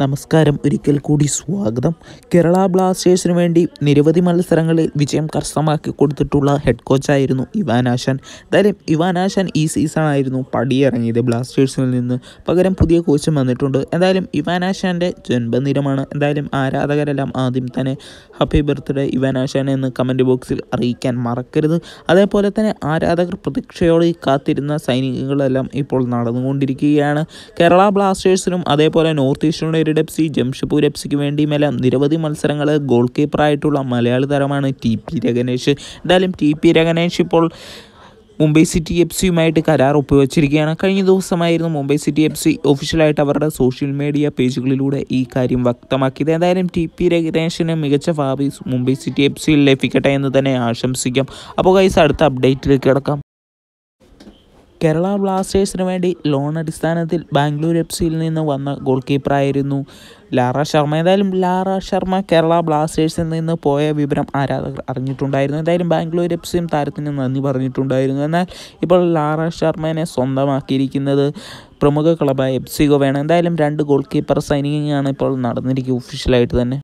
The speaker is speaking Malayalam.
നമസ്കാരം ഒരിക്കൽ കൂടി സ്വാഗതം കേരള ബ്ലാസ്റ്റേഴ്സിന് വേണ്ടി നിരവധി മത്സരങ്ങളിൽ വിജയം കരസ്ഥമാക്കി കൊടുത്തിട്ടുള്ള ഹെഡ് കോച്ചായിരുന്നു ഇവാൻ എന്തായാലും ഇവാൻ ഈ സീസണായിരുന്നു പടിയിറങ്ങിയത് ബ്ലാസ്റ്റേഴ്സിൽ നിന്ന് പകരം പുതിയ കോച്ച് വന്നിട്ടുണ്ട് എന്തായാലും ഇവാൻ ആശാൻ്റെ ജന്മദിനമാണ് എന്തായാലും ആരാധകരെല്ലാം ആദ്യം തന്നെ ഹാപ്പി ബർത്ത്ഡേ ഇവാൻ എന്ന് കമൻറ്റ് ബോക്സിൽ അറിയിക്കാൻ മറക്കരുത് അതേപോലെ തന്നെ ആരാധകർ പ്രതീക്ഷയോടെ കാത്തിരുന്ന സൈനികങ്ങളെല്ലാം ഇപ്പോൾ നടന്നുകൊണ്ടിരിക്കുകയാണ് കേരള ബ്ലാസ്റ്റേഴ്സിനും അതേപോലെ നോർത്ത് ഈസ്റ്റിനുടെ united F C Jamshedpur F സിക്ക് വേണ്ടിയുമെല്ലാം നിരവധി മത്സരങ്ങൾ ഗോൾ കീപ്പറായിട്ടുള്ള മലയാളി താരമാണ് ടി പി രഗനേഷ് എന്തായാലും ടി പി രഗനേഷ് ഇപ്പോൾ മുംബൈ സിറ്റി എഫ് സിയുമായിട്ട് കരാർ ഒപ്പുവെച്ചിരിക്കുകയാണ് കഴിഞ്ഞ ദിവസമായിരുന്നു മുംബൈ സിറ്റി എഫ് സി ഒഫീഷ്യലായിട്ട് അവരുടെ സോഷ്യൽ മീഡിയ പേജുകളിലൂടെ ഈ കാര്യം വ്യക്തമാക്കിയത് എന്തായാലും ടി പി രഘുരേഷന് മികച്ച ഭാവി മുംബൈ സിറ്റി എഫ് സിയിൽ ലഭിക്കട്ടെ എന്ന് തന്നെ ആശംസിക്കാം അപ്പോൾ കൈസ് അടുത്ത അപ്ഡേറ്റിലേക്ക് കിടക്കാം കേരള ബ്ലാസ്റ്റേഴ്സിന് വേണ്ടി ലോൺ അടിസ്ഥാനത്തിൽ ബാംഗ്ലൂർ എഫ് സിയിൽ നിന്ന് വന്ന ഗോൾ കീപ്പറായിരുന്നു ലാറ ശർമ്മ ഏതായാലും ലാറ ശർമ്മ കേരള ബ്ലാസ്റ്റേഴ്സിൽ നിന്ന് പോയ വിവരം ആരാധകർ അറിഞ്ഞിട്ടുണ്ടായിരുന്നു എന്തായാലും ബാംഗ്ലൂർ എഫ് സിയും താരത്തിന് നന്ദി പറഞ്ഞിട്ടുണ്ടായിരുന്നു എന്നാൽ ഇപ്പോൾ ലാറ ശർമ്മനെ സ്വന്തമാക്കിയിരിക്കുന്നത് പ്രമുഖ ക്ലബായ എഫ് സി ഗോവയാണ് എന്തായാലും രണ്ട് ഗോൾ കീപ്പർ സൈനിങ്ങാണ് ഇപ്പോൾ നടന്നിരിക്കുക ഒഫീഷ്യലായിട്ട് തന്നെ